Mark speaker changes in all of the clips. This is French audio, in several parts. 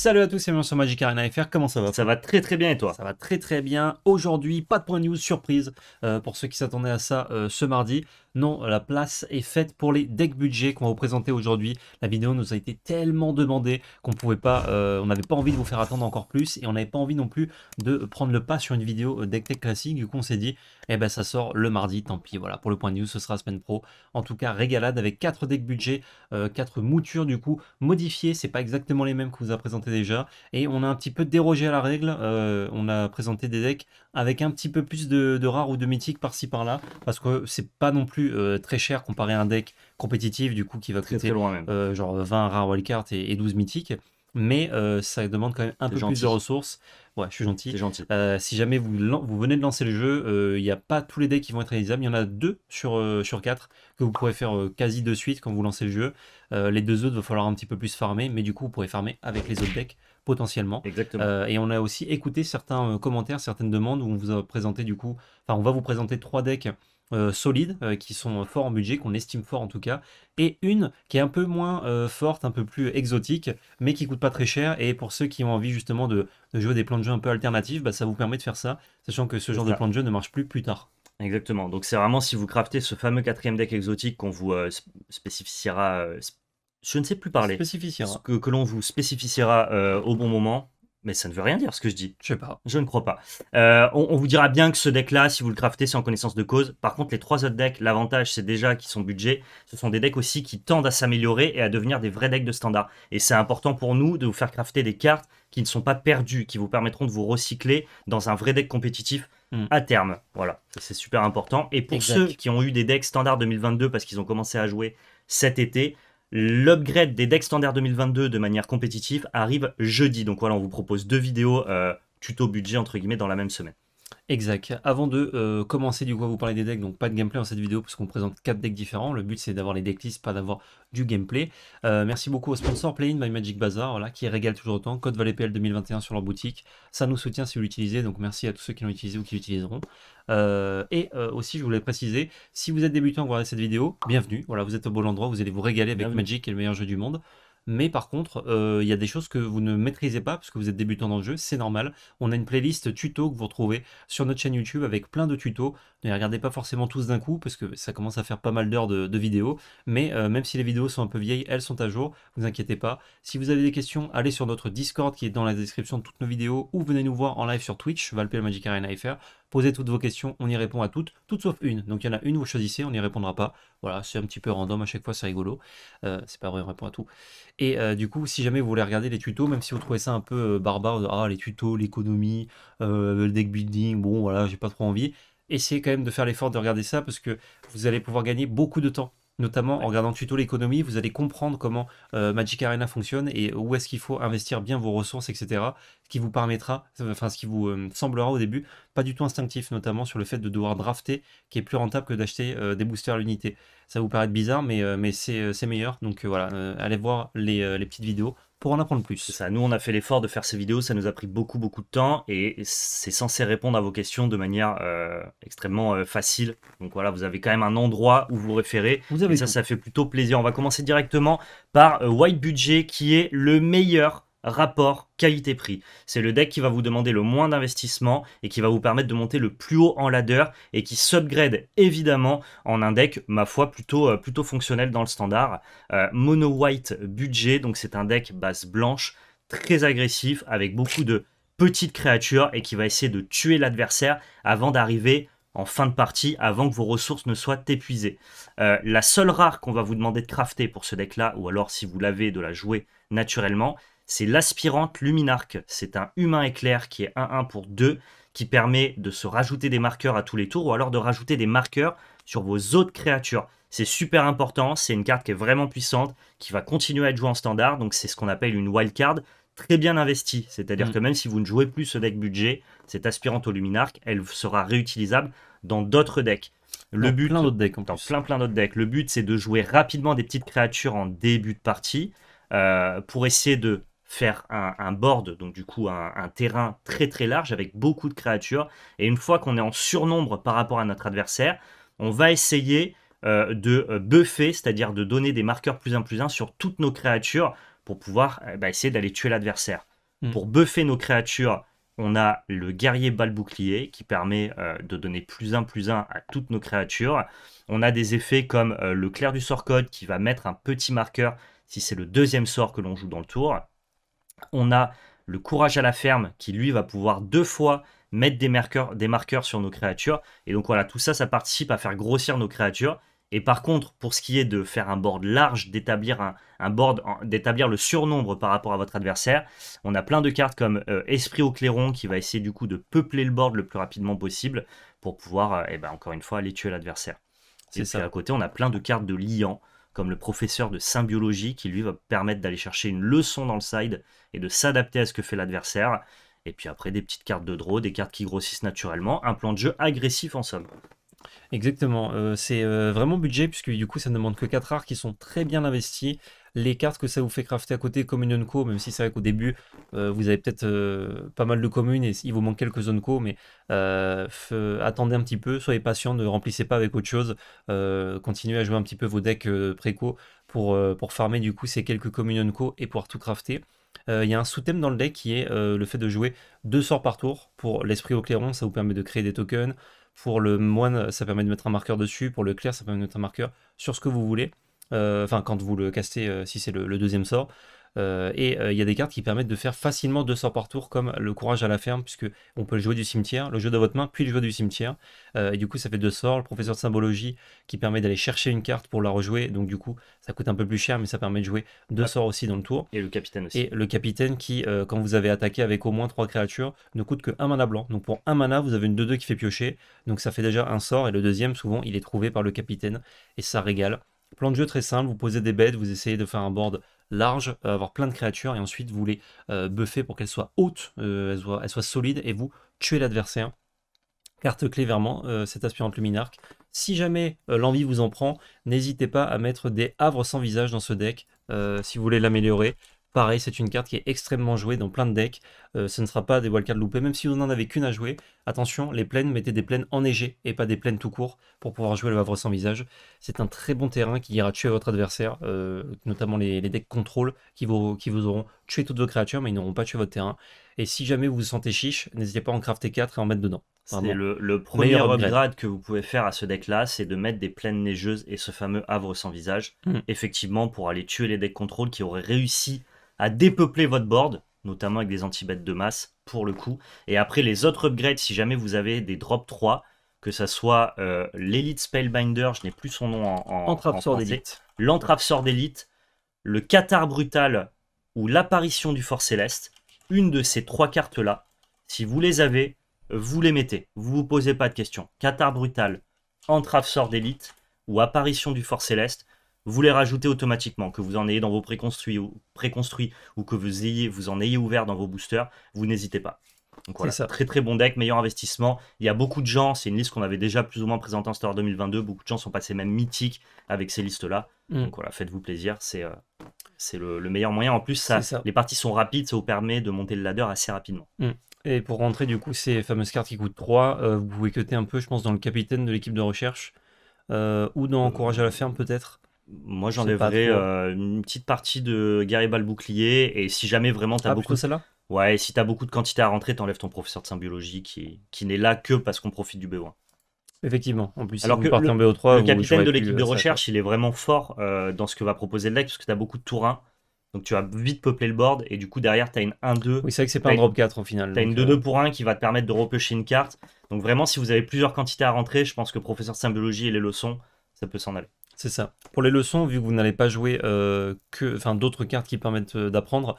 Speaker 1: Salut à tous c'est bienvenue sur Magic Arena FR, comment ça va Ça va très très bien et toi Ça va très très bien. Aujourd'hui, pas de point news surprise euh, pour ceux qui s'attendaient à ça euh, ce mardi. Non, la place est faite pour les decks budget qu'on va vous présenter aujourd'hui. La vidéo nous a été tellement demandée qu'on pouvait pas, euh, on n'avait pas envie de vous faire attendre encore plus et on n'avait pas envie non plus de prendre le pas sur une vidéo deck tech classique. Du coup, on s'est dit, et eh ben ça sort le mardi, tant pis. Voilà, pour le point de vue ce sera semaine pro. En tout cas, régalade avec 4 decks budget, 4 euh, moutures du coup modifiées, c'est pas exactement les mêmes que vous a présenté déjà. Et on a un petit peu dérogé à la règle, euh, on a présenté des decks avec un petit peu plus de, rares ou de mythiques par-ci par-là, parce que c'est pas non plus euh, très cher comparé à un deck compétitif du coup qui va coûter genre 20 rares wildcards et, et 12 mythiques mais euh, ça demande quand même un peu plus de ressources. Ouais, je suis gentil. gentil. Euh, si jamais vous, vous, venez de lancer le jeu, il euh, n'y a pas tous les decks qui vont être réalisables. Il y en a deux sur, sur quatre que vous pourrez faire quasi de suite quand vous lancez le jeu. les deux autres, il va falloir un petit peu plus farmer, mais du coup, vous pourrez farmer avec les autres decks potentiellement. Exactement. et on a aussi écouté certains commentaires, certaines demandes où on vous a présenté du coup, enfin, on va vous présenter trois decks euh, solides, euh, qui sont forts en budget, qu'on estime fort en tout cas, et une qui est un peu moins euh, forte, un peu plus exotique, mais qui coûte pas très cher. Et pour ceux qui ont envie justement de, jouer des plans de jeu un peu alternatifs, bah, ça vous permet de faire ça, sachant que ce genre de plan de jeu ne marche plus plus tard. Exactement. Donc c'est vraiment si vous
Speaker 2: craftez ce fameux quatrième deck exotique qu'on vous spécifiera. je ne sais plus parler. Que, que l'on vous spécifiera au bon moment. Mais ça ne veut rien dire ce que je dis. Je sais pas. Je ne crois pas. Euh, on, vous dira bien que ce deck-là, si vous le craftez, c'est en connaissance de cause. Par contre, les trois autres decks, l'avantage, c'est déjà qu'ils sont budget. Ce sont des decks aussi qui tendent à s'améliorer et à devenir des vrais decks de standard. Et c'est important pour nous de vous faire crafter des cartes qui ne sont pas perdues, qui vous permettront de vous recycler dans un vrai deck compétitif hmm. à terme. Voilà, c'est super important. Et pour ceux qui ont eu des decks standard 2022 parce qu'ils ont commencé à jouer cet été, L'upgrade des decks standard 2022 de manière compétitive arrive jeudi. Donc voilà, on vous propose deux vidéos euh, tuto
Speaker 1: budget entre guillemets dans la même semaine. Exact. Avant de euh, commencer du coup à vous parler des decks, donc pas de gameplay en cette vidéo parce qu'on présente quatre decks différents. Le but c'est d'avoir les decklists, pas d'avoir du gameplay. Euh, merci beaucoup au sponsor Play My by Magic Bazaar, voilà, qui régale toujours autant. Code Valet PL 2021 sur leur boutique. Ça nous soutient si vous l'utilisez, donc merci à tous ceux qui l'ont utilisé ou qui l'utiliseront. Euh, et aussi je voulais préciser, si vous êtes débutant en regardez cette vidéo, bienvenue. Voilà, vous êtes au bon endroit, vous allez vous régaler avec Magic est le meilleur jeu du monde. Mais par contre, euh, il y a des choses que vous ne maîtrisez pas parce que vous êtes débutant dans le jeu, c'est normal. On a une playlist tuto que vous retrouvez sur notre chaîne YouTube avec plein de tutos. Ne les regardez pas forcément tous d'un coup parce que ça commence à faire pas mal d'heures de, vidéos. Mais euh, même si les vidéos sont un peu vieilles, elles sont à jour. Vous inquiétez pas. Si vous avez des questions, allez sur notre Discord qui est dans la description de toutes nos vidéos ou venez nous voir en live sur Twitch, Valpel Magic Arena Posez toutes vos questions, on y répond à toutes, toutes sauf une. Donc il y en a une, vous choisissez, on n'y répondra pas. Voilà, c'est un petit peu random à chaque fois, c'est rigolo. Euh, c'est pas vrai, on répond à tout. Et euh, du coup, si jamais vous voulez regarder les tutos, même si vous trouvez ça un peu euh, barbare, ah les tutos, l'économie, le deck building, bon voilà, j'ai pas trop envie. Essayez quand même de faire l'effort de regarder ça parce que vous allez pouvoir gagner beaucoup de temps notamment en regardant tuto l'économie, vous allez comprendre comment euh, Magic Arena fonctionne et où est-ce qu'il faut investir bien vos ressources, etc. Ce qui vous permettra, enfin ce qui vous euh, semblera au début pas du tout instinctif, notamment sur le fait de devoir drafter, qui est plus rentable que d'acheter euh, des boosters à l'unité. Ça vous paraît bizarre, mais, mais c'est meilleur. Donc voilà, allez voir les petites vidéos pour en apprendre plus. Ça, nous on a fait l'effort de faire ces vidéos, ça nous a pris beaucoup beaucoup de temps et
Speaker 2: c'est censé répondre à vos questions de manière euh, extrêmement euh, facile. Donc voilà, vous avez quand même un endroit où vous référez. Vous avez et ça, ça fait plutôt plaisir. On va commencer directement par euh, White Budget qui est le meilleur rapport qualité-prix. C'est le deck qui va vous demander le moins d'investissement et qui va vous permettre de monter le plus haut en ladder et qui s'upgrade évidemment en un deck, ma foi, plutôt, euh, plutôt fonctionnel dans le standard. Euh, mono white budget, donc c'est un deck base blanche, très agressif, avec beaucoup de petites créatures et qui va essayer de tuer l'adversaire avant d'arriver en fin de partie avant que vos ressources ne soient épuisées. Euh, la seule rare qu'on va vous demander de crafter pour ce deck là, ou alors si vous l'avez de la jouer naturellement, c'est l'aspirante luminarque. C'est un humain éclair qui est 1-1 pour 2, qui permet de se rajouter des marqueurs à tous les tours, ou alors de rajouter des marqueurs sur vos autres créatures. C'est super important, c'est une carte qui est vraiment puissante, qui va continuer à être jouée en standard, donc c'est ce qu'on appelle une wildcard très bien investie. C'est-à-dire mm. que même si vous ne jouez plus ce deck budget, cette aspirante au Luminarque, elle sera réutilisable dans d'autres decks. Le but, plein d'autres decks plein plein d'autres decks. Le but, c'est de jouer rapidement des petites créatures en début de partie euh, pour essayer de faire un, board, donc du coup un, terrain très très large avec beaucoup de créatures. Et une fois qu'on est en surnombre par rapport à notre adversaire, on va essayer euh, de euh, buffer, c'est-à-dire de donner des marqueurs plus 1 plus 1 sur toutes nos créatures pour pouvoir eh ben, essayer d'aller tuer l'adversaire. Hmm. Pour buffer nos créatures, on a le guerrier balle bouclier qui permet euh, de donner plus 1 plus 1 à toutes nos créatures. On a des effets comme le clair du sort code qui va mettre un petit marqueur si c'est le deuxième sort que l'on joue dans le tour. On a le courage à la ferme qui lui va pouvoir deux fois mettre des marqueurs, sur nos créatures. Et donc voilà, tout ça, ça participe à faire grossir nos créatures. Et par contre, pour ce qui est de faire un board large, d'établir un, d'établir le surnombre par rapport à votre adversaire, on a plein de cartes comme euh, Esprit au clairon qui va essayer du coup de peupler le board le plus rapidement possible pour pouvoir, euh, eh ben, encore une fois, aller tuer l'adversaire. C'est ça. à côté, on a plein de cartes de liant comme le professeur de symbiologie qui lui va permettre d'aller chercher une leçon dans le side et de s'adapter à ce que fait l'adversaire. Et puis après, des petites cartes
Speaker 1: de draw, des cartes qui grossissent naturellement, un plan de jeu agressif en somme. Exactement, euh, c'est euh, vraiment budget puisque du coup ça ne demande que 4 arts qui sont très bien investis les cartes que ça vous fait crafter à côté communion co, même si c'est vrai qu'au début, euh, vous avez peut-être euh, pas mal de communes et il vous manque quelques zones co, mais euh, attendez un petit peu, soyez patient, ne remplissez pas avec autre chose, continuez à jouer un petit peu vos decks préco pour, pour farmer du coup ces quelques communes co et pouvoir tout crafter. Il y a un sous-thème dans le deck qui est le fait de jouer deux sorts par tour. Pour l'esprit au clairon, ça vous permet de créer des tokens. Pour le moine, ça permet de mettre un marqueur dessus. Pour le clair, ça permet de mettre un marqueur sur ce que vous voulez. Euh, enfin quand vous le castez, euh, si c'est le, deuxième sort. Euh, et il y a des cartes qui permettent de faire facilement deux sorts par tour, comme le courage à la ferme, puisque on peut le jouer du cimetière, le jeu de votre main, puis le jeu du cimetière. et du coup, ça fait deux sorts. Le professeur de symbologie qui permet d'aller chercher une carte pour la rejouer. Donc du coup, ça coûte un peu plus cher, mais ça permet de jouer deux sorts aussi dans le tour. Et le capitaine aussi. Et le capitaine qui, quand vous avez attaqué avec au moins trois créatures, ne coûte que un mana blanc. Donc pour un mana, vous avez une 2-2 qui fait piocher. Donc ça fait déjà un sort. Et le deuxième, souvent, il est trouvé par le capitaine. Et ça régale. Plan de jeu très simple, vous posez des bêtes, vous essayez de faire un board large, euh, avoir plein de créatures, et ensuite vous les euh, buffez pour qu'elles soient hautes, euh, elles, soient, solides, et vous tuez l'adversaire. Carte clé vraiment, cette aspirante luminarque. Si jamais l'envie vous en prend, n'hésitez pas à mettre des havres sans visage dans ce deck si vous voulez l'améliorer. Pareil, c'est une carte qui est extrêmement jouée dans plein de decks. Euh, ce ne sera pas des wildcards loupés, même si vous n'en avez qu'une à jouer. Attention, les plaines, mettez des plaines enneigées et pas des plaines tout court pour pouvoir jouer le Havre sans visage. C'est un très bon terrain qui ira tuer votre adversaire, euh, notamment les, decks contrôle qui qui vous auront tué toutes vos créatures, mais ils n'auront pas tué votre terrain. Et si jamais vous vous sentez chiche, n'hésitez pas à en crafter 4 et en mettre dedans. C'est le, premier upgrade
Speaker 2: que vous pouvez faire à ce deck-là, c'est de mettre des plaines neigeuses et ce fameux havre sans visage, hmm. effectivement, pour aller tuer les decks contrôle qui auraient réussi à dépeupler votre board, notamment avec des anti-bêtes de masse, pour le coup. Et après, les autres upgrades, si jamais vous avez des drop 3, que ça soit l'élite euh, l'Elite Spellbinder, je n'ai plus son nom en, en, d'élite, sort d'élite, le Qatar Brutal ou l'apparition du Fort Céleste, une de ces trois cartes-là. Si vous les avez, vous les mettez. Vous vous posez pas de questions. Qatar brutal, entrave sort d'élite ou apparition du fort céleste, vous les rajoutez automatiquement, que vous en ayez dans vos préconstruits ou, ou que vous, ayez, vous en ayez ouvert dans vos boosters, vous n'hésitez pas. Donc voilà, ça. très très bon deck, meilleur investissement. Il y a beaucoup de gens, c'est une liste qu'on avait déjà plus ou moins présentée en Star 2022, beaucoup de gens sont passés même mythiques avec ces listes-là. Mm. Donc voilà, faites-vous plaisir, c'est euh, c'est le, meilleur
Speaker 1: moyen. En plus, ça, les parties sont rapides, ça vous permet de monter le ladder assez rapidement. Mm. Et pour rentrer du coup ces fameuses cartes qui coûtent 3, euh, vous pouvez cuter un peu, je pense, dans le capitaine de l'équipe de recherche euh, ou dans euh, Courage à la ferme peut-être. Moi j'enlèverais
Speaker 2: une petite partie de garibaldi bouclier et si jamais vraiment t'as ah, beaucoup. Ouais, si t'as beaucoup de quantité à rentrer, t'enlèves ton professeur de symbiologie qui, qui n'est là que parce qu'on profite du B1.
Speaker 1: Effectivement, en plus, alors que le, 3 capitaine de l'équipe euh, de recherche,
Speaker 2: il est vraiment fort euh, dans ce que va proposer le deck, parce que tu as beaucoup de tour 1. Donc tu vas vite peupler le board, et du coup, derrière, tu as une 1-2. Oui, c'est vrai que c'est pas un drop 4 au final. Tu une 2-2 euh, pour 1 qui va te permettre de repêcher une carte. Donc vraiment, si vous avez plusieurs quantités à rentrer, je pense que Professeur Symbologie et les leçons, ça peut s'en aller.
Speaker 1: C'est ça. Pour les leçons, vu que vous n'allez pas jouer que, d'autres cartes qui permettent d'apprendre,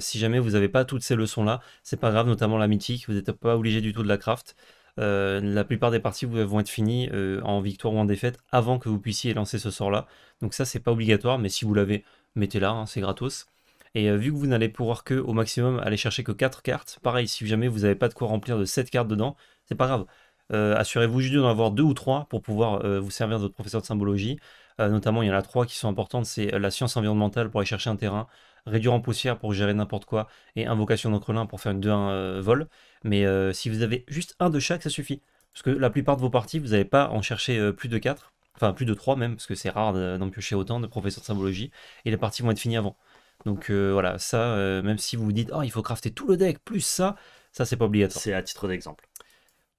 Speaker 1: si jamais vous n'avez pas toutes ces leçons-là, c'est pas grave, notamment la mythique, vous n'êtes pas obligé du tout de la craft. Euh, la plupart des parties vont être finies euh, en victoire ou en défaite avant que vous puissiez lancer ce sort-là. Donc ça, c'est pas obligatoire, mais si vous l'avez, mettez-la, hein, c'est gratos. Et euh, vu que vous n'allez pouvoir que au maximum aller chercher que 4 cartes, pareil, si jamais vous n'avez pas de quoi remplir de 7 cartes dedans, c'est pas grave. Assurez-vous juste d'en avoir 2 ou 3 pour pouvoir vous servir de votre professeur de symbologie. notamment, il y en a 3 qui sont importantes, c'est la science environnementale pour aller chercher un terrain, réduire en poussière pour gérer n'importe quoi, et invocation d'encrelin pour faire une 2-1 euh, vol. Mais euh, si vous avez juste un de chaque, ça suffit. Parce que la plupart de vos parties, vous n'allez pas en chercher euh, plus de 4, enfin plus de 3 même, parce que c'est rare d'en piocher autant de professeurs de symbologie, et les parties vont être finies avant. Donc voilà, ça, même si vous vous dites, oh, il faut crafter tout le deck, plus ça, ça c'est pas obligatoire. C'est à titre d'exemple.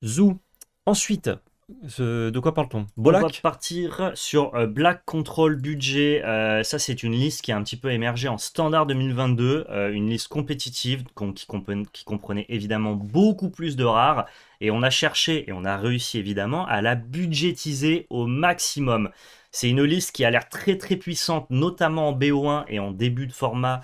Speaker 1: Zou Ensuite, de quoi parle-t-on On va
Speaker 2: partir sur euh, Black Control Budget. Euh, ça, c'est une liste qui a un petit peu émergé en standard 2022, euh, une liste compétitive qui, comprenait, qui, comprenait, évidemment beaucoup plus de rares. Et on a cherché, et on a réussi évidemment, à la budgétiser au maximum. C'est une liste qui a l'air très très puissante, notamment en BO1 et en début de format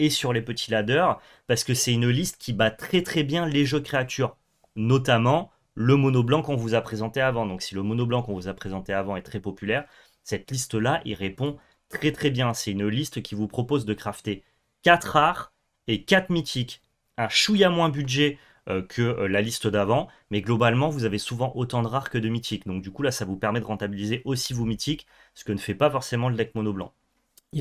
Speaker 2: et sur les petits ladders, parce que c'est une liste qui bat très très bien les jeux créatures, notamment le mono blanc qu'on vous a présenté avant. Donc si le mono blanc qu'on vous a présenté avant est très populaire, cette liste-là, il répond très très bien. C'est une liste qui vous propose de crafter 4 rares et 4 mythiques. Un chouïa moins budget euh, que euh, la liste d'avant, mais globalement, vous avez souvent autant de rares que de mythiques. Donc du coup, là, ça vous permet de rentabiliser aussi vos mythiques, ce que ne fait pas forcément le deck mono blanc.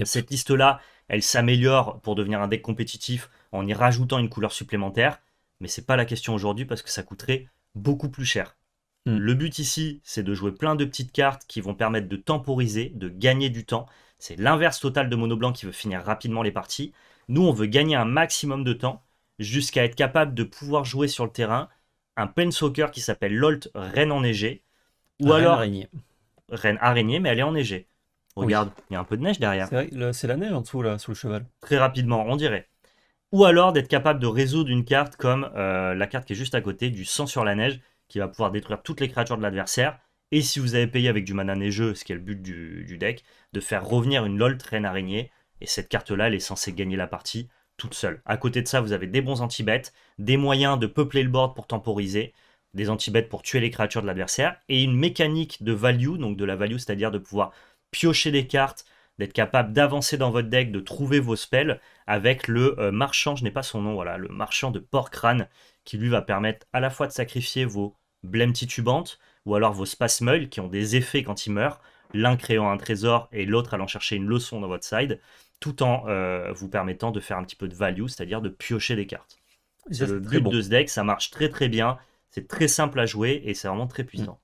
Speaker 2: Cette liste-là, elle s'améliore pour devenir un deck compétitif en y rajoutant une couleur supplémentaire, mais c'est pas la question aujourd'hui parce que ça coûterait beaucoup plus cher. Hmm. Le but ici, c'est de jouer plein de petites cartes qui vont permettre de temporiser, de gagner du temps. C'est l'inverse total de Monoblanc qui veut finir rapidement les parties. Nous, on veut gagner un maximum de temps jusqu'à être capable de pouvoir jouer sur le terrain un pen soccer qui s'appelle Lolt Reine enneigée. Ou Reine alors. Araignée. Reine araignée, mais elle est enneigée. Regarde, il y a un peu de neige derrière.
Speaker 1: C'est la neige en dessous, là, sous le cheval.
Speaker 2: Très rapidement, on dirait ou alors d'être capable de résoudre une carte comme euh, la carte qui est juste à côté du sang sur la neige, qui va pouvoir détruire toutes les créatures de l'adversaire. Et si vous avez payé avec du mana neigeux, ce qui est le but du, deck, de faire revenir une LOL traîne araignée. Et cette carte-là, elle est censée gagner la partie toute seule. À côté de ça, vous avez des bons anti-bêtes, des moyens de peupler le board pour temporiser, des anti-bêtes pour tuer les créatures de l'adversaire, et une mécanique de value, donc de la value, c'est-à-dire de pouvoir piocher des cartes, d'être capable d'avancer dans votre deck, de trouver vos spells, avec le euh, marchand, je n'ai pas son nom, voilà, le marchand de porc crâne, qui lui va permettre à la fois de sacrifier vos blêmes titubantes, ou alors vos spasmeuls, qui ont des effets quand ils meurent, l'un créant un trésor et l'autre allant chercher une leçon dans votre side, tout en euh, vous permettant de faire un petit peu de value, c'est-à-dire de piocher des cartes.
Speaker 1: C'est le but de
Speaker 2: ce deck, ça marche très très
Speaker 1: bien, c'est très simple à jouer et c'est vraiment très puissant.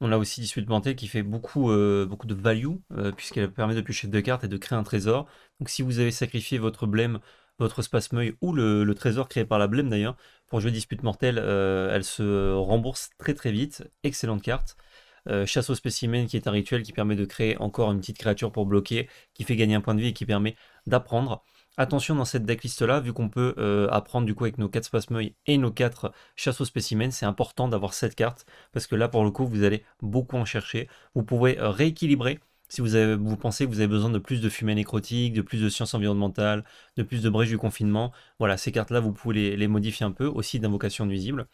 Speaker 1: On a aussi Dispute mortelle qui fait beaucoup, euh, beaucoup de value, euh, puisqu'elle permet de piocher deux cartes et de créer un trésor. Donc si vous avez sacrifié votre blême, votre spasmeuil ou le, trésor créé par la blême d'ailleurs, pour jouer Dispute Mortelle, euh, elle se rembourse très très vite. Excellente carte. chasse aux spécimen qui est un rituel qui permet de créer encore une petite créature pour bloquer, qui fait gagner un point de vie et qui permet d'apprendre. Attention dans cette decklist là, vu qu'on peut euh, apprendre du coup avec nos 4 spasmeuils et nos 4 chasse aux spécimens, c'est important d'avoir cette carte parce que là pour le coup vous allez beaucoup en chercher. Vous pouvez rééquilibrer si vous, pensez que vous avez besoin de plus de fumée nécrotique, de plus de sciences environnementales, de plus de brèches du confinement. Voilà, ces cartes là vous pouvez les, les modifier un peu, aussi d'invocation nuisible.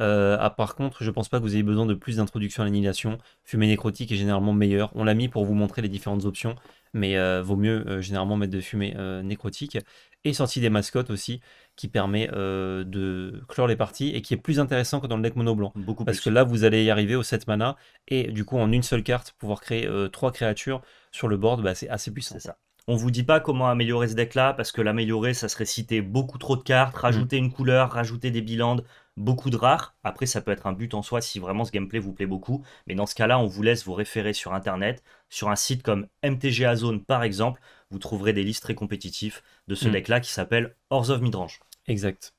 Speaker 1: Euh, ah, par contre, je pense pas que vous ayez besoin de plus d'introduction à l'annihilation. Fumée nécrotique est généralement meilleure. On l'a mis pour vous montrer les différentes options, mais euh, vaut mieux euh, généralement mettre de fumée nécrotique. Et sortie des mascottes aussi, qui permet de clore les parties et qui est plus intéressant que dans le deck mono blanc. Beaucoup Parce que là, vous allez y arriver au 7 mana et du coup, en une seule carte, pouvoir créer trois créatures sur le board, bah, c'est assez puissant. ça. On vous dit pas comment améliorer ce deck là
Speaker 2: parce que l'améliorer ça serait citer beaucoup trop de cartes, mmh. rajouter une couleur, rajouter des bilans, beaucoup de rares. Après, ça peut être un but en soi si vraiment ce gameplay vous plaît beaucoup. Mais dans ce cas-là, on vous laisse vous référer sur Internet. Sur un site comme MTGA Zone, par exemple, vous trouverez des listes très compétitives
Speaker 1: de ce hmm. deck-là qui s'appelle Hors of Midrange. Exact.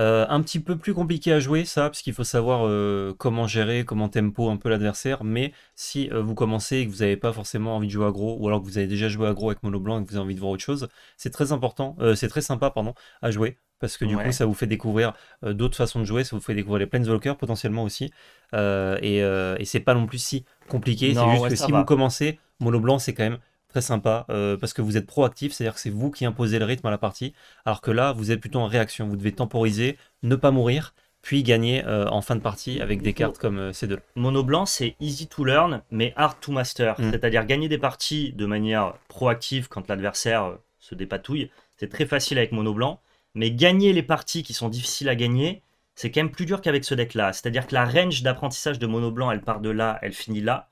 Speaker 1: Euh, un petit peu plus compliqué à jouer, ça, parce qu'il faut savoir euh, comment gérer, comment tempo un peu l'adversaire. Mais si euh, vous commencez et que vous n'avez pas forcément envie de jouer aggro, ou alors que vous avez déjà joué aggro avec mono blanc et que vous avez envie de voir autre chose, c'est très important, c'est très sympa, pardon, à jouer parce que du coup ça vous fait découvrir euh, d'autres façons de jouer, ça vous fait découvrir les Planeswalkers potentiellement aussi, euh, et, euh, et c'est pas non plus si compliqué, c'est juste que si vous commencez, mono blanc c'est quand même très sympa, parce que vous êtes proactif, c'est-à-dire que c'est vous qui imposez le rythme à la partie, alors que là vous êtes plutôt en réaction, vous devez temporiser, ne pas mourir, puis gagner en fin de partie avec des cartes comme ces deux. Mono blanc c'est easy to learn, mais hard to
Speaker 2: master, mm. c'est-à-dire gagner des parties de manière proactive quand l'adversaire se dépatouille, c'est très facile avec mono blanc, mais gagner les parties qui sont difficiles à gagner, c'est quand même plus dur qu'avec ce deck-là. C'est-à-dire que la range d'apprentissage de mono blanc, elle part de là, elle finit là.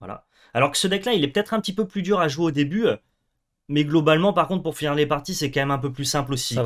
Speaker 2: Voilà. Alors que ce deck-là, il est peut-être un petit peu plus dur à jouer au début, mais globalement, par contre, pour finir les parties, c'est quand même un peu plus simple aussi.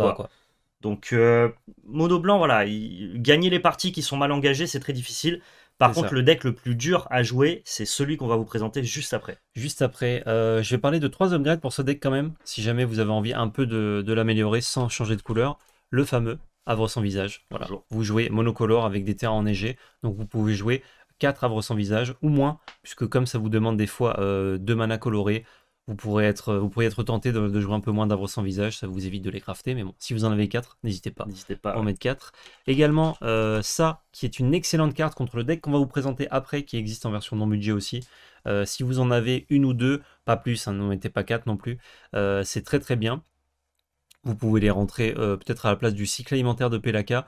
Speaker 2: Donc, euh, mono blanc, voilà, gagner les parties qui sont mal engagées, c'est très difficile. Par contre, le deck le plus dur à jouer, c'est celui qu'on va vous présenter
Speaker 1: juste après. Juste après, euh, je vais parler de trois upgrades pour ce deck quand même, si jamais vous avez envie un peu de, l'améliorer sans changer de couleur. Le fameux Avre sans visage. Vous jouez monocolore avec des terrains enneigés, donc vous pouvez jouer 4 Avre sans visage ou moins, puisque comme ça vous demande des fois euh, 2 manas colorés, vous pourrez être, vous être tenté de, jouer un peu moins d'arbres sans visage, ça vous évite de les crafter, mais bon, si vous en avez 4, n'hésitez pas, n'hésitez pas à en mettre 4. Également, euh, ça, qui est une excellente carte contre le deck qu'on va vous présenter après, qui existe en version non budget aussi. Euh, si vous en avez une ou deux, pas plus, hein, n'en mettez pas 4 non plus, euh, c'est très très bien. Vous pouvez les rentrer peut-être à la place du cycle alimentaire de Pelaka,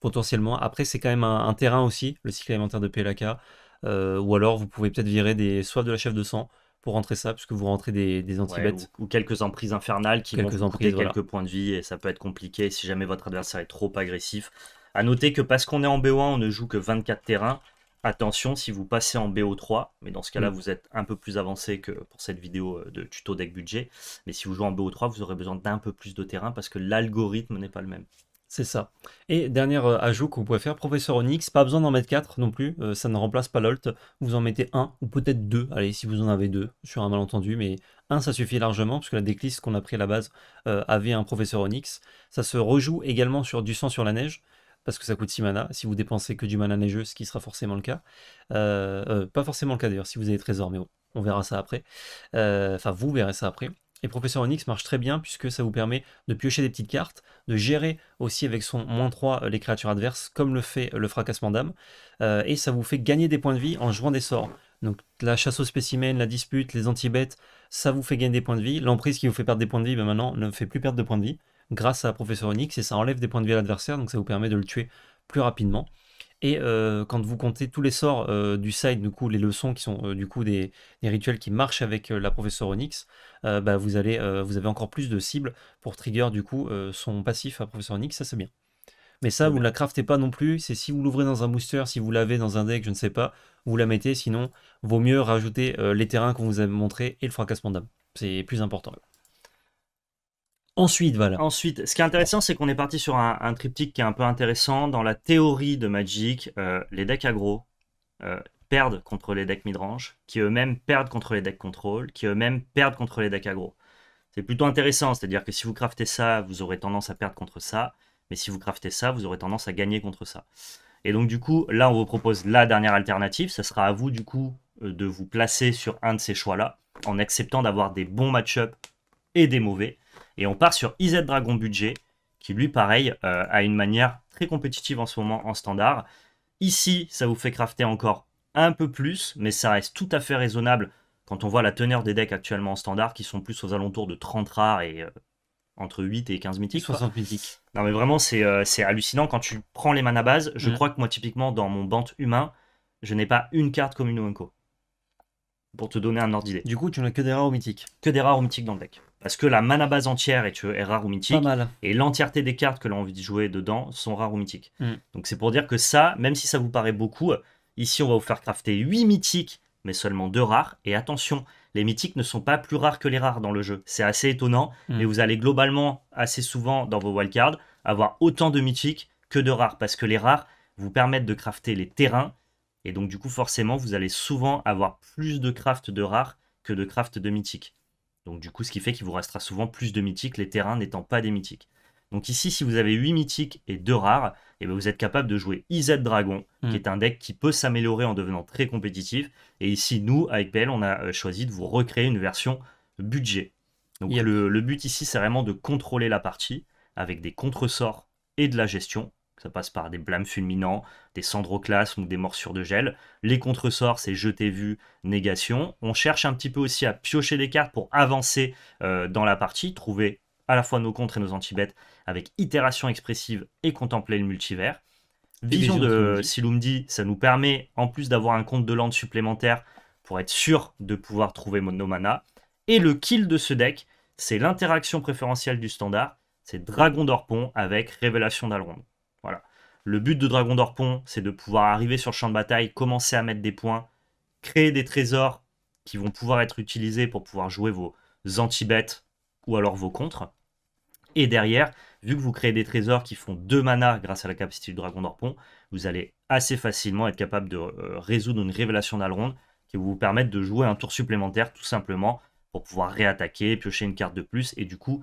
Speaker 1: potentiellement. Après, c'est quand même un, terrain aussi, le cycle alimentaire de Pelaka. ou alors, vous pouvez peut-être virer des soifs de la chef de sang pour rentrer ça, puisque vous rentrez des, anti-bêtes. ou, quelques emprises infernales qui vont vous coûter quelques
Speaker 2: points de vie, et ça peut être compliqué si jamais votre adversaire est trop agressif. À noter que parce qu'on est en BO1, on ne joue que 24 terrains. Attention, si vous passez en BO3, mais dans ce cas-là, mm. vous êtes un peu plus avancé que pour cette vidéo euh, de tuto deck budget. Mais si vous jouez en BO3,
Speaker 1: vous aurez besoin d'un peu plus de terrain parce que
Speaker 2: l'algorithme n'est pas le même.
Speaker 1: C'est ça. Et dernier euh, ajout que vous pouvez faire, Professeur Onyx, pas besoin d'en mettre 4 non plus, euh, ça ne remplace pas l'alt, Vous en mettez un ou peut-être deux, allez, si vous en avez deux, sur un malentendu, mais un ça suffit largement, puisque la décliste qu'on a pris à la base euh, avait un Professeur Onyx. Ça se rejoue également sur du sang sur la neige, parce que ça coûte 6 mana, si vous dépensez que du mana neigeux, ce qui sera forcément le cas. pas forcément le cas d'ailleurs, si vous avez trésor, mais bon, on verra ça après. Enfin, vous verrez ça après. Et Professeur Onyx marche très bien puisque ça vous permet de piocher des petites cartes, de gérer aussi avec son moins 3 euh, les créatures adverses, comme le fait euh, le fracassement d'âme, euh, et ça vous fait gagner des points de vie en jouant des sorts. Donc la chasse aux spécimens, la dispute, les anti-bêtes, ça vous fait gagner des points de vie. L'emprise qui vous fait perdre des points de vie, ben, maintenant, ne fait plus perdre de points de vie grâce à Professeur Onyx, et ça enlève des points de vie à l'adversaire, donc ça vous permet de le tuer plus rapidement. Et euh, quand vous comptez tous les sorts euh, du side, du coup, les leçons qui sont euh, du coup des, rituels qui marchent avec la professeure Onyx, bah, vous, allez, vous avez encore plus de cibles pour trigger du coup son passif à professeur Onyx, ça c'est bien. Mais ça, vous ne la craftez pas non plus, c'est si vous l'ouvrez dans un booster, si vous l'avez dans un deck, je ne sais pas, vous la mettez, sinon, vaut mieux rajouter les terrains qu'on vous a montrés et le fracassement d'âme. C'est plus important.
Speaker 2: Ensuite, voilà. Ensuite, ce qui est intéressant, c'est qu'on est parti sur un, triptyque qui est un peu intéressant. Dans la théorie de Magic, euh, les decks aggro euh, perdent contre les decks midrange, qui eux-mêmes perdent contre les decks contrôle, qui eux-mêmes perdent contre les decks aggro. C'est plutôt intéressant, c'est-à-dire que si vous craftez ça, vous aurez tendance à perdre contre ça, mais si vous craftez ça, vous aurez tendance à gagner contre ça. Et donc du coup, là, on vous propose la dernière alternative, ça sera à vous du coup euh, de vous placer sur un de ces choix-là, en acceptant d'avoir des bons match-ups et des mauvais. Et on part sur IZ Dragon Budget, qui lui, pareil, euh, a une manière très compétitive en ce moment en standard. Ici, ça vous fait crafter encore un peu plus, mais ça reste tout à fait raisonnable quand on voit la teneur des decks actuellement en standard, qui sont plus aux alentours de 30 rares et euh, entre 8 et 15 mythiques. 60 mythiques. Non, mais vraiment, euh, c'est hallucinant. Quand tu prends les à base, je crois que moi, typiquement, dans mon bant humain, je n'ai pas une carte comme une Oenko. Pour te donner un ordre d'idée. Du coup, tu n'as que des rares mythiques. Que des rares mythiques dans le deck. Parce que la mana base entière est, euh, rare ou mythique. Et l'entièreté des cartes que l'on a envie de jouer dedans sont rares ou mythiques. Mm. Donc c'est pour dire que ça, même si ça vous paraît beaucoup, euh, ici on va vous faire crafter 8 mythiques, mais seulement 2 rares. Et attention, les mythiques ne sont pas plus rares que les rares dans le jeu. C'est assez étonnant, mm. mais vous allez globalement assez souvent dans vos wildcards avoir autant de mythiques que de rares, parce que les rares vous permettent de crafter les terrains, et donc du coup forcément vous allez souvent avoir plus de craft de rares que de craft de mythiques. Donc du coup, ce qui fait qu'il vous restera souvent plus de mythiques, les terrains n'étant pas des mythiques. Donc ici, si vous avez 8 mythiques et 2 rares, et eh ben, vous êtes capable de jouer IZ Dragon, qui hmm. est un deck qui peut s'améliorer en devenant très compétitif. Et ici, nous, avec PL, on a euh, choisi de vous recréer une version budget. Donc le, le, but ici, c'est vraiment de contrôler la partie avec des contresorts et de la gestion ça passe par des blâmes fulminants, des cendroclasmes ou des morsures de gel. Les contresorts, c'est jeté vu, négation. On cherche un petit peu aussi à piocher des cartes pour avancer euh, dans la partie, trouver à la fois nos contres et nos anti-bêtes avec itération expressive et contempler le multivers. Vision de Silumdi, ça nous permet en plus d'avoir un compte de land supplémentaire pour être sûr de pouvoir trouver nos mana. Et le kill de ce deck, c'est l'interaction préférentielle du standard, c'est Dragon d'Orpon avec Révélation d'Alrond. Le but de Dragon d'Orpon, c'est de pouvoir arriver sur le champ de bataille, commencer à mettre des points, créer des trésors qui vont pouvoir être utilisés pour pouvoir jouer vos anti-bêtes ou alors vos contres. Et derrière, vu que vous créez des trésors qui font 2 mana grâce à la capacité du dragon d'Orpon, vous allez assez facilement être capable de euh, résoudre une révélation d'Alronde qui va vous permettre de jouer un tour supplémentaire tout simplement pour pouvoir réattaquer, piocher une carte de plus et du coup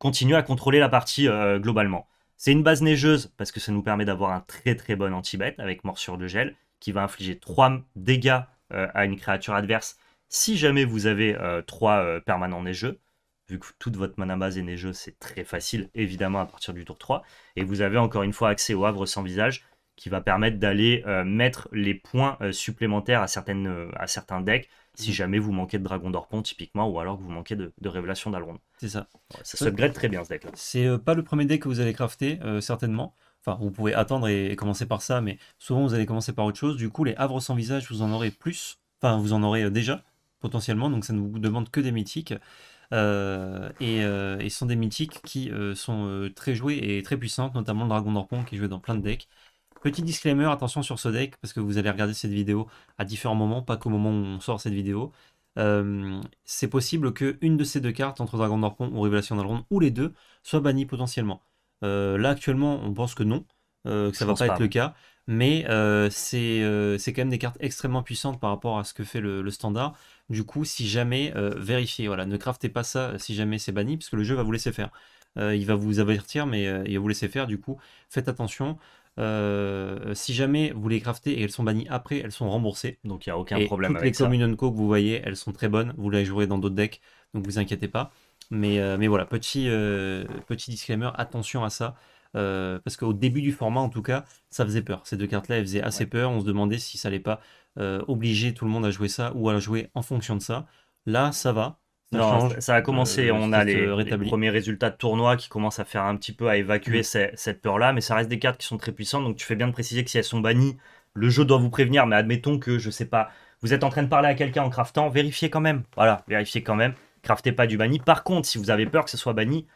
Speaker 2: continuer à contrôler la partie euh, globalement. C'est une base neigeuse parce que ça nous permet d'avoir un très très bon anti-bête avec morsure de gel qui va infliger 3 dégâts euh, à une créature adverse si jamais vous avez 3 euh, euh, permanents neigeux. Vu que toute votre mana base est neigeuse, c'est très facile évidemment à partir du tour 3. Et vous avez encore une fois accès au havre sans visage qui va permettre d'aller euh, mettre les points euh, supplémentaires à, certaines, euh, à certains decks si mhm. jamais vous manquez de Dragon d'Orpon typiquement ou alors que vous manquez de, Révélation d'Alrond.
Speaker 1: C'est ça. ça se upgrade très bien ce deck là. C'est pas le premier deck que vous allez crafter, certainement. Enfin, vous pouvez attendre et, commencer par ça, mais souvent vous allez commencer par autre chose. Du coup, les Havres sans visage, vous en aurez plus. Enfin, vous en aurez déjà, potentiellement, donc ça ne vous demande que des mythiques. et, ce sont des mythiques qui sont très joués et très puissantes, notamment le Dragon d'Orpon qui est joué dans plein de decks. Petit disclaimer, attention sur ce deck, parce que vous allez regarder cette vidéo à différents moments, pas qu'au moment où on sort cette vidéo. Euh, c'est possible que une de ces deux cartes, entre Dragon d'Orpon ou Révélation d'Alron, ou les deux, soit bannie potentiellement. Euh, là, actuellement, on pense que non, euh, que ça ne va pas, être le cas, mais c'est quand même des cartes extrêmement puissantes par rapport à ce que fait le, standard. Du coup, si jamais, vérifiez, voilà, ne craftez pas ça si jamais c'est banni, parce que le jeu va vous laisser faire. il va vous avertir, mais il va vous laisser faire, du coup, faites attention. Euh, si jamais vous les craftez et elles sont bannies après, elles sont remboursées. Donc il n'y a aucun problème toutes les communion communes que vous voyez, elles sont très bonnes. Vous les jouerez dans d'autres decks, donc vous inquiétez pas. Mais, euh, mais voilà, petit, euh, petit disclaimer, attention à ça. parce qu'au début du format, en tout cas, ça faisait peur. Ces deux cartes-là, elles faisaient assez peur. On se demandait si ça n'allait pas obliger tout le monde à jouer ça ou à jouer en fonction de ça. Là, ça va. Ça a commencé. Euh, on a les, euh,
Speaker 2: premiers résultats de tournoi qui commencent à faire un petit peu à évacuer mm. cette peur-là, mais ça reste des cartes qui sont très puissantes. Donc tu fais bien de préciser que si elles sont bannies, le jeu doit vous prévenir. Mais admettons que je sais pas, vous êtes en train de parler à quelqu'un en craftant, vérifiez quand même. Voilà, vérifiez quand même. Craftez pas du banni. Par contre, si vous avez peur que ce soit banni,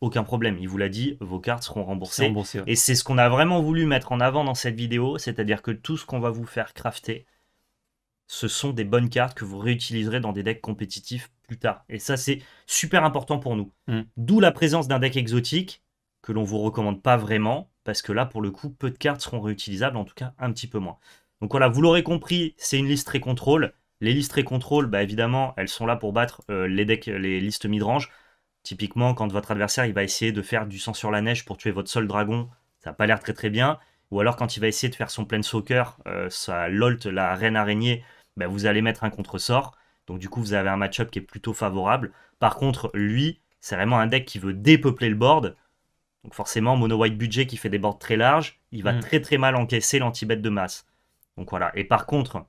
Speaker 2: aucun problème. Il vous l'a dit, vos cartes seront remboursées. Et c'est ce qu'on a vraiment voulu mettre en avant dans cette vidéo, c'est-à-dire que tout ce qu'on va vous faire crafter, ce sont des bonnes cartes que vous réutiliserez dans des decks compétitifs plus tard. Et ça, c'est super important pour nous. Mm. D'où la présence d'un deck exotique que l'on vous recommande pas vraiment, parce que là, pour le coup, peu de cartes seront réutilisables, en tout cas un petit peu moins. Donc voilà, vous l'aurez compris, c'est une liste très contrôle. Les listes très contrôle, bah, évidemment, elles sont là pour battre euh, les decks, les listes midrange. Typiquement, quand votre adversaire il va essayer de faire du sang sur la neige pour tuer votre seul dragon, ça n'a pas l'air très très bien. Ou alors quand il va essayer de faire son plein soccer, euh, sa ça lolt la reine araignée, bah, vous allez mettre un contre-sort. Donc du coup, vous avez un match-up qui est plutôt favorable. Par contre, lui, c'est vraiment un deck qui veut dépeupler le board. Donc forcément, mono white budget qui fait des boards très larges, il va hmm. très très mal encaisser lanti de masse. Donc voilà. Et par contre,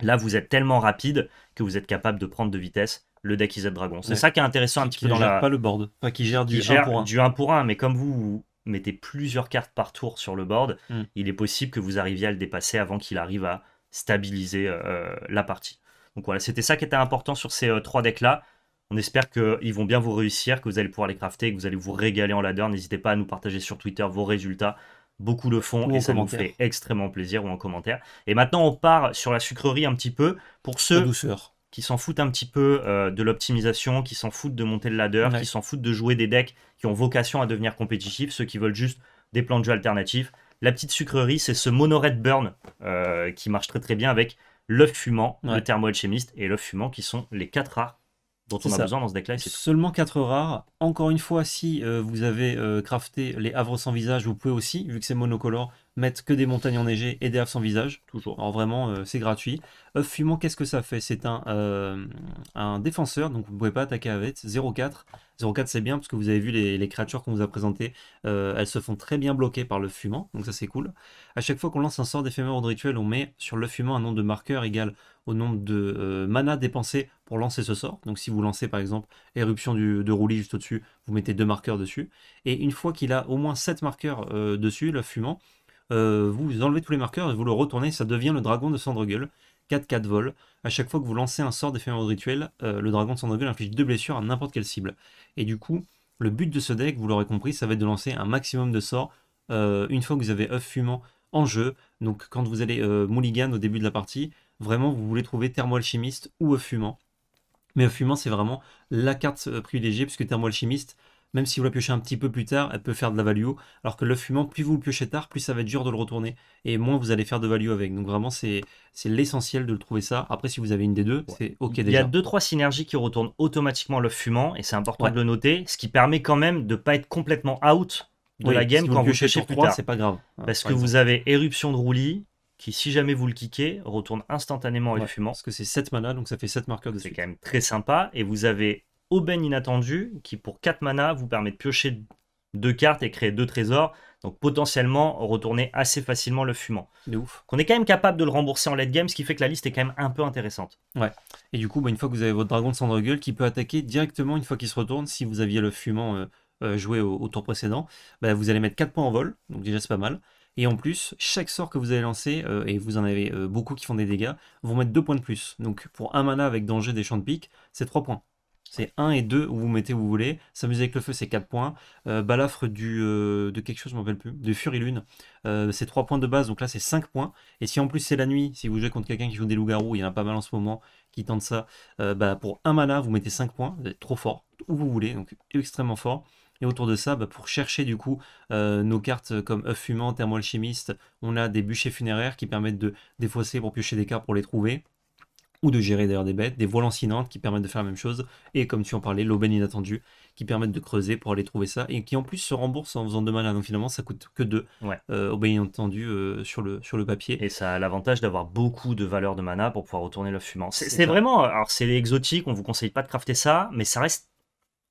Speaker 2: là, vous êtes tellement rapide que vous êtes capable de prendre de vitesse le deck IZ Dragon. C'est ça qui est intéressant un petit peu dans gère pas le board. qui gère du 1 pour 1. mais comme vous mettez plusieurs cartes par tour sur le board, hmm. il est possible que vous arriviez à le dépasser avant qu'il arrive à stabiliser euh, euh, la partie. Donc voilà, c'était ça qui était important sur ces euh, trois decks là. On espère qu'ils vont bien vous réussir, que vous allez pouvoir les crafter, que vous allez vous régaler en ladder. N'hésitez pas à nous partager sur Twitter vos résultats. Beaucoup le font et ça nous fait extrêmement plaisir ou en commentaire. Et maintenant, on part sur la sucrerie un petit peu pour ceux qui s'en foutent un petit peu euh, de l'optimisation, qui s'en foutent de monter le ladder, qui s'en foutent de jouer des decks qui ont vocation à devenir compétitifs, ceux qui veulent juste des plans de jeu alternatifs. La petite sucrerie, c'est ce mono red burn euh, qui marche très très bien avec l'œuf fumant, le le alchimiste et l'œuf fumant qui sont les quatre rares dont on a besoin dans ce deck-là.
Speaker 1: Seulement quatre rares. Encore une fois, si euh, vous avez euh, crafté les havres sans visage, vous pouvez aussi, vu que c'est monocolore, mettre que des montagnes enneigées et des haves sans visage, toujours. Alors vraiment, euh, c'est gratuit. Œuf fumant, qu'est-ce que ça fait C'est euh, un, défenseur, donc vous ne pouvez pas attaquer avec 0,4. 0,4 c'est bien parce que vous avez vu les, créatures qu'on vous a présentées, euh, elles se font très bien bloquer par le fumant, donc ça c'est cool. À chaque fois qu'on lance un sort d'éphémère ou de rituel, on met sur le fumant un nombre de marqueurs égal au nombre de mana dépensé pour lancer ce sort. Donc si vous lancez par exemple éruption de roulis juste au-dessus, vous mettez deux marqueurs dessus. Et une fois qu'il a au moins 7 marqueurs dessus, le fumant, euh, vous enlevez tous les marqueurs et vous le retournez, ça devient le dragon de Cendregueule. 4-4 vol. À chaque fois que vous lancez un sort d'éphémère rituel, euh, le dragon de Cendregueule inflige deux blessures à n'importe quelle cible. Et du coup, le but de ce deck, vous l'aurez compris, ça va être de lancer un maximum de sorts euh, une fois que vous avez œuf fumant en jeu. Donc quand vous allez mulligan au début de la partie, vraiment vous voulez trouver Alchimiste ou œuf fumant. Mais œuf fumant, c'est vraiment la carte privilégiée puisque thermoalchimiste, même si vous la piochez un petit peu plus tard, elle peut faire de la value. Alors que l'œuf fumant, plus vous le piochez tard, plus ça va être dur de le retourner. Et moins vous allez faire de value avec. Donc vraiment, c'est l'essentiel de le trouver ça. Après, si vous avez une des deux, c'est OK déjà. Il y a
Speaker 2: deux, trois synergies qui retournent automatiquement l'œuf fumant. Et c'est important de le noter. Ce qui permet quand même de ne pas être complètement out de la game quand vous quand vous piochez tard. c'est pas grave. Hein, parce que vous avez éruption de roulis qui, si jamais vous le kickez, retourne instantanément ouais, le fumant. Parce que c'est 7 mana, donc ça fait 7 marqueurs de C'est quand même très sympa. Et vous avez Aubaine inattendu qui pour 4 mana vous permet de piocher deux cartes et créer deux trésors. Donc potentiellement retourner assez facilement le fumant. De Qu'on est quand même capable de le rembourser en late game, ce qui fait que la liste est quand même un peu
Speaker 1: intéressante. Ouais. Et du coup, bah, une fois que vous avez votre dragon de cendre gueule qui peut attaquer directement une fois qu'il se retourne, si vous aviez le fumant euh, euh, joué au, tour précédent, bah, vous allez mettre 4 points en vol, donc déjà c'est pas mal. Et en plus, chaque sort que vous allez lancer, euh, et vous en avez beaucoup qui font des dégâts, vont mettre 2 points de plus. Donc pour un mana avec danger des champs de pique, c'est 3 points. C'est 1 et 2 où vous mettez où vous voulez. S'amuser avec le feu, c'est 4 points. Euh, balafre du, euh, de quelque chose, je m'en rappelle plus, de Fury Lune, euh, c'est 3 points de base, donc là c'est 5 points. Et si en plus c'est la nuit, si vous jouez contre quelqu'un qui joue des loups-garous, il y en a pas mal en ce moment qui tente ça, bah, pour 1 mana, vous mettez 5 points, vous êtes trop fort, où vous voulez, donc extrêmement fort. Et autour de ça, bah, pour chercher du coup nos cartes comme œuf fumant, thermo-alchimiste, on a des bûchers funéraires qui permettent de défausser pour piocher des cartes pour les trouver ou de gérer d'ailleurs des bêtes, des voiles lancinantes qui permettent de faire la même chose, et comme tu en parlais, l'aubaine inattendue, qui permettent de creuser pour aller trouver ça, et qui en plus se rembourse en faisant de mana Donc finalement, ça coûte que deux ouais. Euh, aubaine inattendue euh, sur, le, sur le papier. Et ça a l'avantage d'avoir beaucoup de valeur de mana pour pouvoir
Speaker 2: retourner le fumant. C'est vraiment, alors c'est exotiques on vous conseille pas de crafter ça, mais ça reste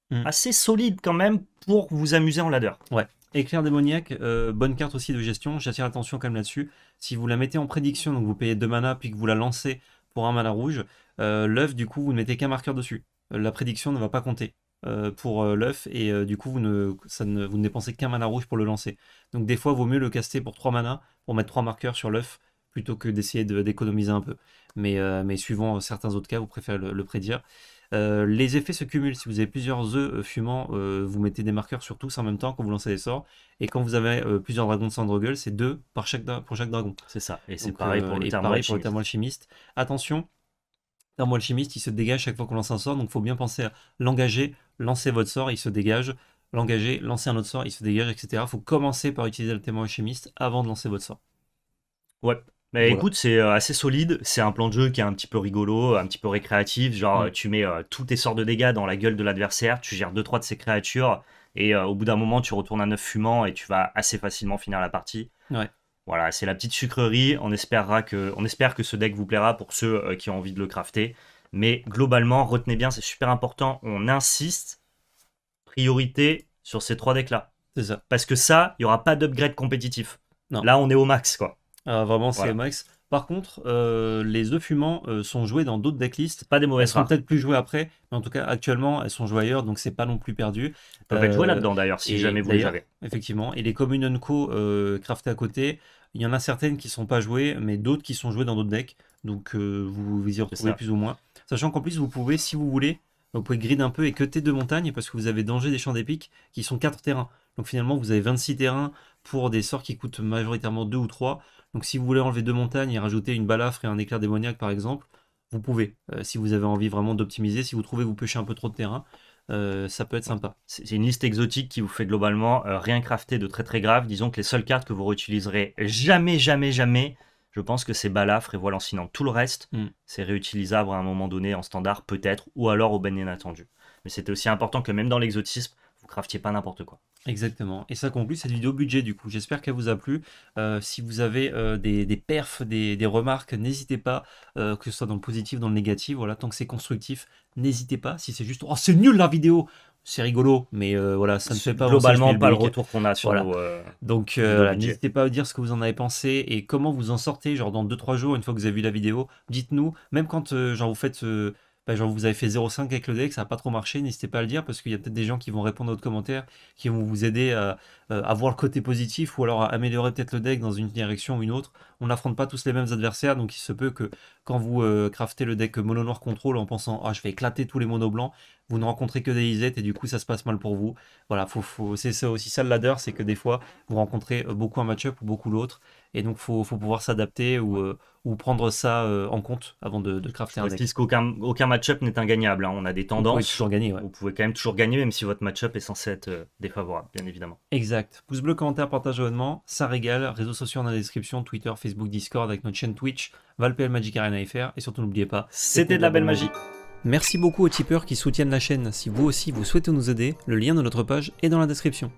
Speaker 2: hmm.
Speaker 1: assez solide quand même pour vous amuser en ladder. Ouais. Éclair démoniaque, euh, bonne carte aussi de gestion, j'attire l'attention quand même là-dessus. Si vous la mettez en prédiction, donc vous payez deux mana, puis que vous la lancez pour un mana rouge, euh, l'œuf, du coup, vous ne mettez qu'un marqueur dessus. Euh, la prédiction ne va pas compter. Euh, pour l'œuf et du coup vous ne, ça vous ne dépensez qu'un mana rouge pour le lancer. Donc des fois vaut mieux le caster pour 3 manas pour mettre trois marqueurs sur l'œuf plutôt que d'essayer d'économiser un peu. Mais, mais suivant certains autres cas, vous préférez le prédire. Euh, les effets se cumulent. Si vous avez plusieurs œufs euh, fumants, euh, vous mettez des marqueurs sur tous en même temps quand vous lancez des sorts. Et quand vous avez plusieurs dragons de gueule c'est deux par chaque pour chaque dragon. C'est ça. Et c'est pareil, pour le, pareil alchimiste. Attention, thermo alchimiste, il se dégage chaque fois qu'on lance un sort, donc il faut bien penser à l'engager, lancer votre sort, il se dégage. L'engager, lancer un autre sort, il se dégage, etc. Il faut commencer par utiliser le thermo alchimiste avant de lancer votre sort. Ouais, bah, écoute,
Speaker 2: c'est euh, assez solide. C'est un plan de jeu qui est un petit peu rigolo, un petit peu récréatif. Genre, mm. tu mets euh, tous tes sorts de dégâts dans la gueule de l'adversaire, tu gères 2 trois de ses créatures, et euh, au bout d'un moment, tu retournes à œuf fumant et tu vas assez facilement finir la partie. Ouais. Voilà, c'est la petite sucrerie. On, espérera que, on espère que ce deck vous plaira pour ceux qui ont envie de le crafter. Mais globalement, retenez bien, c'est super important. On insiste. Priorité sur ces trois decks-là. Parce que ça, il n'y aura pas d'upgrade compétitif. Non. Là, on est au max, quoi.
Speaker 1: Ah, vraiment, c'est max. Par contre, euh, les œufs fumants euh, sont joués dans d'autres decklists. Pas des Elles mauvaises seront peut-être plus jouées après, mais en tout cas, actuellement, elles sont jouées ailleurs, donc c'est pas non plus perdu. Ils peuvent être jouées euh, là-dedans d'ailleurs, si jamais vous les avez. Effectivement. Et les communes unco euh, craftées à côté, il y en a certaines qui ne sont pas jouées, mais d'autres qui sont jouées dans d'autres decks. Donc vous, vous y retrouvez plus ou moins. Sachant qu'en plus, vous pouvez, si vous voulez, vous pouvez grid un peu et cutter deux montagnes parce que vous avez Danger des Champs d'épique qui sont quatre terrains. Donc finalement, vous avez 26 terrains pour des sorts qui coûtent majoritairement deux ou 3. Donc si vous voulez enlever deux montagnes et rajouter une balafre et un éclair démoniaque par exemple, vous pouvez. Euh, si vous avez envie vraiment d'optimiser, si vous trouvez que vous pêchez un peu trop de terrain, euh, ça peut être sympa. C'est une liste exotique qui vous fait globalement euh, rien crafter de très très grave. Disons que les seules cartes que vous
Speaker 2: réutiliserez jamais, jamais, jamais, je pense que c'est balafre et voilà sinon Tout le reste, hmm. c'est réutilisable à un moment donné en standard peut-être, ou alors au ben inattendu. Mais c'était aussi important que même dans l'exotisme, vous craftiez pas n'importe
Speaker 1: quoi. Exactement. Et ça conclut cette vidéo budget du coup. J'espère qu'elle vous a plu. Euh, si vous avez euh, des, perfs, des, remarques, n'hésitez pas, euh, que ce soit dans le positif, dans le négatif, voilà, tant que c'est constructif, n'hésitez pas. Si c'est juste Oh c'est nul la vidéo c'est rigolo, mais voilà, ça ne fait pas globalement pas le retour qu'on a sur voilà. Donc n'hésitez pas à dire ce que vous en avez pensé et comment vous en sortez, genre dans 2-3 jours, une fois que vous avez vu la vidéo, dites-nous, même quand genre vous faites bah, genre vous avez fait 0,5 avec le deck, ça n'a pas trop marché, n'hésitez pas à le dire parce qu'il y a peut-être des gens qui vont répondre à votre commentaire, qui vont vous aider à, avoir euh, voir le côté positif ou alors à améliorer peut-être le deck dans une direction ou une autre. On n'affronte pas tous les mêmes adversaires, donc il se peut que quand vous euh, craftez le deck mono noir contrôle en pensant ah je vais éclater tous les mono-blancs blancs, vous ne rencontrez que des lisettes et du coup ça se passe mal pour vous. Voilà, faut, faut... c'est aussi ça le ladder, c'est que des fois vous rencontrez euh, beaucoup un match-up ou beaucoup l'autre et donc, il faut, pouvoir s'adapter ou, euh, prendre ça euh, en compte avant de, de crafter un deck.
Speaker 2: qu'aucun aucun, match-up n'est ingagnable. Hein.
Speaker 1: On a des tendances. Vous pouvez toujours gagner. Vous pouvez quand même toujours gagner, même si
Speaker 2: votre match-up est censé être euh, défavorable, bien évidemment.
Speaker 1: Exact. Pouce bleu, commentaire, partage, abonnement. Ça régale. Réseaux sociaux dans la description Twitter, Facebook, Discord, avec notre chaîne Twitch, Valpl Magic Arena FR. Et surtout, n'oubliez pas, c'était de, la belle magie. magie. Merci beaucoup aux tipeurs qui soutiennent la chaîne. Si vous aussi vous souhaitez nous aider, le lien de notre page est dans la description.